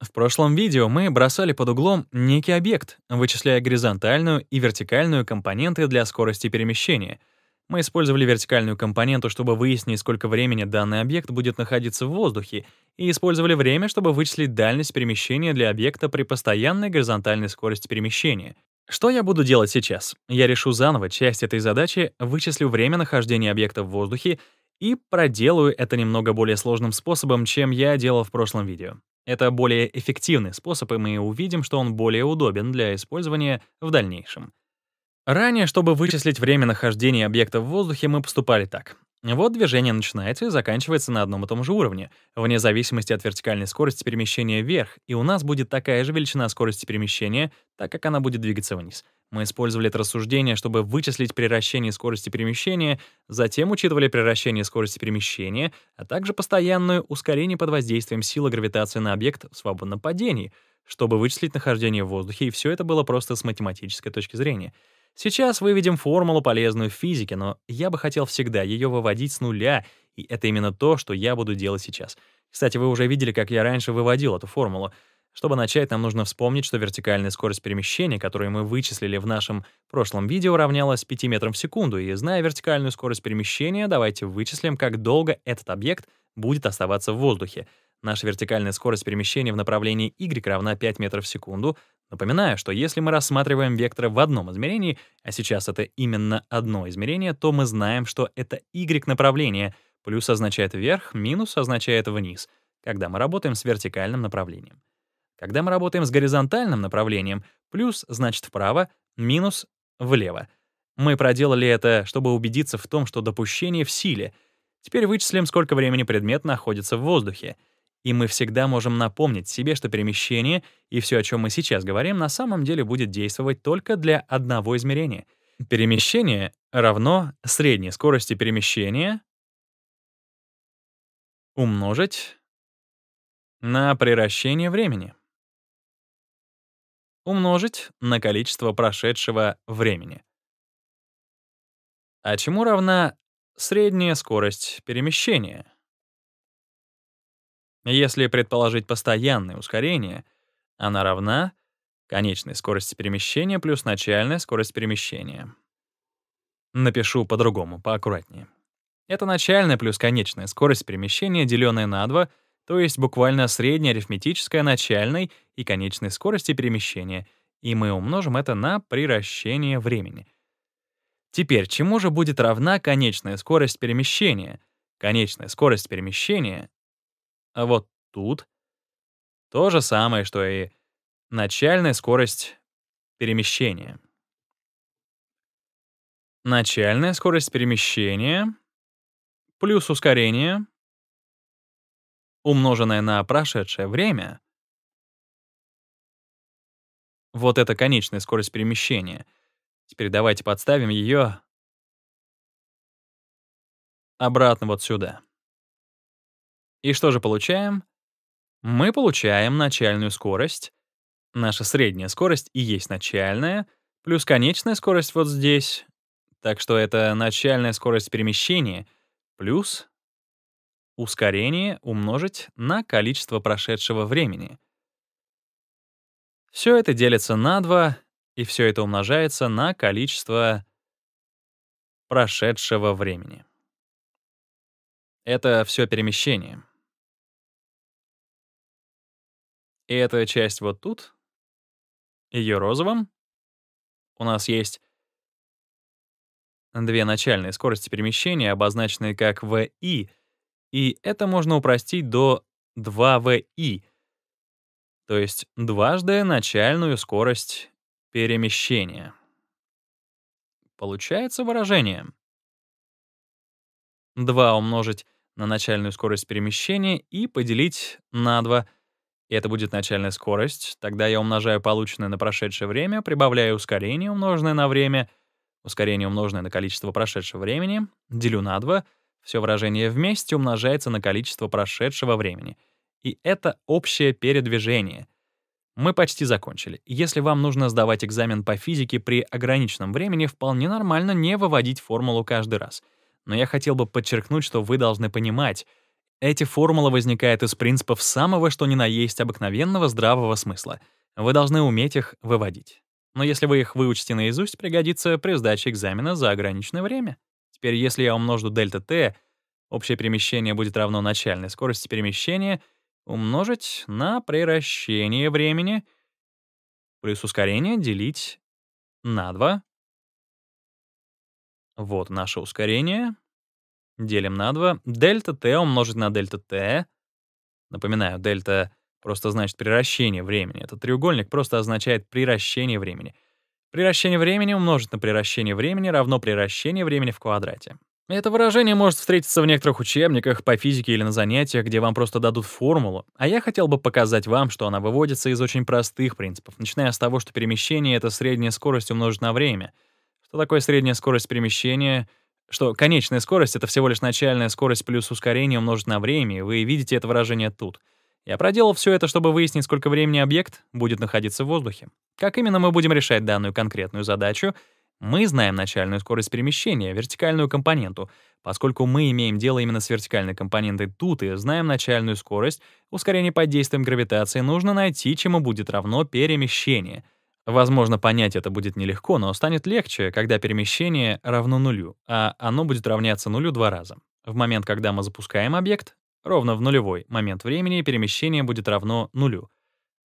В прошлом видео мы бросали под углом некий объект, вычисляя горизонтальную и вертикальную компоненты для скорости перемещения. Мы использовали вертикальную компоненту, чтобы выяснить, сколько времени данный объект будет находиться в воздухе, и использовали время, чтобы вычислить дальность перемещения для объекта при постоянной горизонтальной скорости перемещения. Что я буду делать сейчас? Я решу заново часть этой задачи, вычислю время нахождения объекта в воздухе и проделаю это немного более сложным способом, чем я делал в прошлом видео. Это более эффективный способ, и мы увидим, что он более удобен для использования в дальнейшем. Ранее, чтобы вычислить время нахождения объекта в воздухе, мы поступали так. Вот движение начинается и заканчивается на одном и том же уровне, вне зависимости от вертикальной скорости перемещения вверх, и у нас будет такая же величина скорости перемещения, так как она будет двигаться вниз. Мы использовали это рассуждение, чтобы вычислить приращение скорости перемещения, затем учитывали приращение скорости перемещения, а также постоянное ускорение под воздействием силы гравитации на объект в свободном падении, чтобы вычислить нахождение в воздухе, и все это было просто с математической точки зрения. Сейчас выведем формулу, полезную в физике, но я бы хотел всегда ее выводить с нуля, и это именно то, что я буду делать сейчас. Кстати, вы уже видели, как я раньше выводил эту формулу — чтобы начать, нам нужно вспомнить, что вертикальная скорость перемещения, которую мы вычислили в нашем прошлом видео, равнялась 5 метрам в секунду, и зная вертикальную скорость перемещения, давайте вычислим, как долго этот объект будет оставаться в воздухе. Наша вертикальная скорость перемещения в направлении y равна 5 метров в секунду. Напоминаю, что если мы рассматриваем векторы в одном измерении, а сейчас это именно одно измерение, то мы знаем, что это y направление. Плюс означает вверх, минус означает вниз, когда мы работаем с вертикальным направлением. Когда мы работаем с горизонтальным направлением, плюс значит вправо, минус — влево. Мы проделали это, чтобы убедиться в том, что допущение в силе. Теперь вычислим, сколько времени предмет находится в воздухе. И мы всегда можем напомнить себе, что перемещение и все, о чем мы сейчас говорим, на самом деле будет действовать только для одного измерения. Перемещение равно средней скорости перемещения умножить на приращение времени умножить на количество прошедшего времени. А чему равна средняя скорость перемещения? Если предположить постоянное ускорение, она равна конечной скорости перемещения плюс начальная скорость перемещения. Напишу по-другому, поаккуратнее. Это начальная плюс конечная скорость перемещения, деленная на 2 то есть буквально средняя арифметическая начальной и конечной скорости перемещения, и мы умножим это на приращение времени. Теперь, чему же будет равна конечная скорость перемещения? Конечная скорость перемещения вот тут то же самое, что и начальная скорость перемещения. Начальная скорость перемещения плюс ускорение умноженное на прошедшее время. Вот это конечная скорость перемещения. Теперь давайте подставим ее обратно вот сюда. И что же получаем? Мы получаем начальную скорость. Наша средняя скорость и есть начальная, плюс конечная скорость вот здесь. Так что это начальная скорость перемещения плюс Ускорение умножить на количество прошедшего времени. Все это делится на 2, и все это умножается на количество прошедшего времени. Это все перемещение. И эта часть вот тут, ее розовым, у нас есть две начальные скорости перемещения, обозначенные как VI — и это можно упростить до 2 ви, то есть дважды начальную скорость перемещения. Получается выражение 2 умножить на начальную скорость перемещения и поделить на 2. И это будет начальная скорость. Тогда я умножаю полученное на прошедшее время, прибавляю ускорение, умноженное на время, ускорение, умноженное на количество прошедшего времени, делю на 2 — все выражение «вместе» умножается на количество прошедшего времени. И это общее передвижение. Мы почти закончили. Если вам нужно сдавать экзамен по физике при ограниченном времени, вполне нормально не выводить формулу каждый раз. Но я хотел бы подчеркнуть, что вы должны понимать, эти формулы возникают из принципов самого что ни на есть обыкновенного здравого смысла. Вы должны уметь их выводить. Но если вы их выучите наизусть, пригодится при сдаче экзамена за ограниченное время. Теперь, если я умножу дельта t, общее перемещение будет равно начальной скорости перемещения умножить на превращение времени плюс ускорение делить на 2. Вот наше ускорение. Делим на 2. Дельта t умножить на дельта t. Напоминаю, дельта просто значит превращение времени. Этот треугольник просто означает превращение времени — Приращение времени умножить на приращение времени равно приращение времени в квадрате. Это выражение может встретиться в некоторых учебниках по физике или на занятиях, где вам просто дадут формулу, а я хотел бы показать вам, что она выводится из очень простых принципов, начиная с того, что перемещение — это средняя скорость умножить на время. Что такое средняя скорость перемещения? Что конечная скорость — это всего лишь начальная скорость плюс ускорение умножить на время, и вы видите это выражение тут. Я проделал все это, чтобы выяснить, сколько времени объект будет находиться в воздухе. Как именно мы будем решать данную конкретную задачу, мы знаем начальную скорость перемещения, вертикальную компоненту. Поскольку мы имеем дело именно с вертикальной компонентой тут и знаем начальную скорость, ускорение под действием гравитации нужно найти, чему будет равно перемещение. Возможно, понять это будет нелегко, но станет легче, когда перемещение равно нулю, а оно будет равняться нулю два раза. В момент, когда мы запускаем объект, Ровно в нулевой момент времени перемещение будет равно нулю.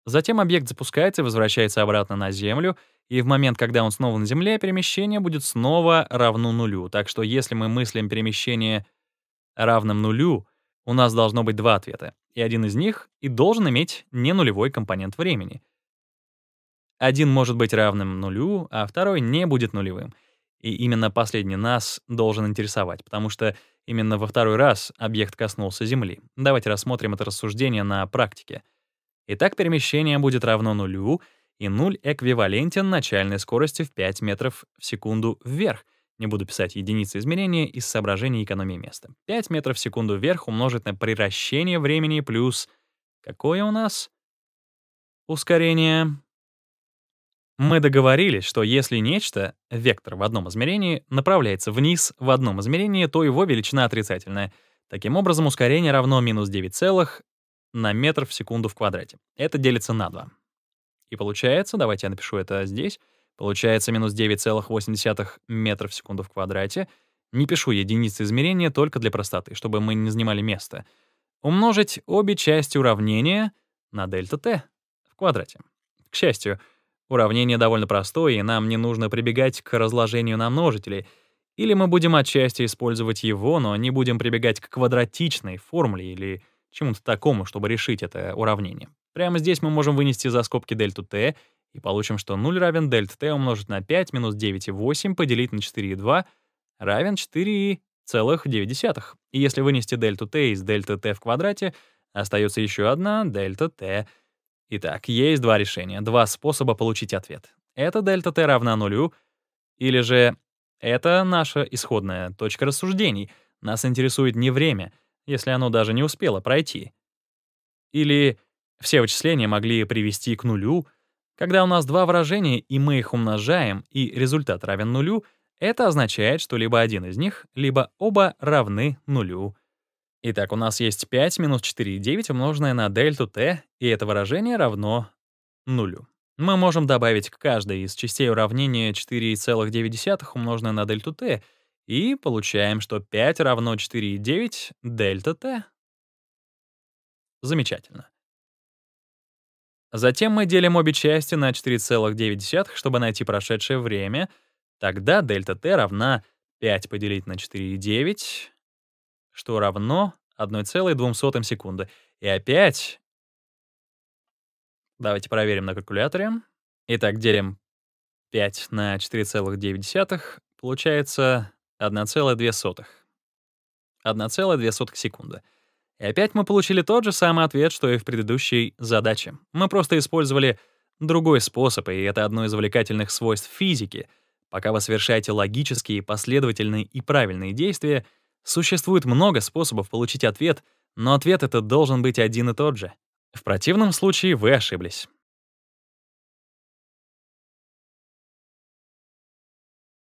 Затем объект запускается и возвращается обратно на Землю, и в момент, когда он снова на Земле, перемещение будет снова равно нулю. Так что если мы мыслим перемещение равным нулю, у нас должно быть два ответа, и один из них и должен иметь не нулевой компонент времени. Один может быть равным нулю, а второй не будет нулевым. И именно последний нас должен интересовать, потому что Именно во второй раз объект коснулся Земли. Давайте рассмотрим это рассуждение на практике. Итак, перемещение будет равно нулю, и нуль эквивалентен начальной скорости в 5 метров в секунду вверх. Не буду писать единицы измерения из соображений экономии места. 5 метров в секунду вверх умножить на приращение времени плюс... Какое у нас? Ускорение мы договорились, что если нечто, вектор в одном измерении, направляется вниз в одном измерении, то его величина отрицательная. Таким образом, ускорение равно минус 9 целых на метр в секунду в квадрате. Это делится на 2. И получается, давайте я напишу это здесь, получается минус 9,8 метров в секунду в квадрате. Не пишу единицы измерения только для простоты, чтобы мы не занимали место. Умножить обе части уравнения на дельта t в квадрате. К счастью, Уравнение довольно простое, и нам не нужно прибегать к разложению на множители. Или мы будем отчасти использовать его, но не будем прибегать к квадратичной формуле или чему-то такому, чтобы решить это уравнение. Прямо здесь мы можем вынести за скобки дельту t и получим, что 0 равен дельта t умножить на 5 минус 9,8 поделить на 4,2 равен 4,9. И если вынести дельту t из дельта t в квадрате, остается еще одна дельта t — Итак, есть два решения, два способа получить ответ. Это дельта t равна нулю, или же это наша исходная точка рассуждений. Нас интересует не время, если оно даже не успело пройти. Или все вычисления могли привести к нулю. Когда у нас два выражения, и мы их умножаем, и результат равен нулю, это означает, что либо один из них, либо оба равны нулю. Итак, у нас есть 5 минус 4,9 умноженное на дельту t, и это выражение равно нулю. Мы можем добавить к каждой из частей уравнения 4,9 умноженное на дельту t, и получаем, что 5 равно 4,9 дельта t. Замечательно. Затем мы делим обе части на 4,9, чтобы найти прошедшее время. Тогда дельта t равна 5 поделить на 4,9 что равно 1,2 секунды. И опять... Давайте проверим на калькуляторе. Итак, делим 5 на 4,9. Получается 1,2. 1,2 секунды. И опять мы получили тот же самый ответ, что и в предыдущей задаче. Мы просто использовали другой способ, и это одно из увлекательных свойств физики. Пока вы совершаете логические, последовательные и правильные действия — Существует много способов получить ответ, но ответ этот должен быть один и тот же. В противном случае вы ошиблись.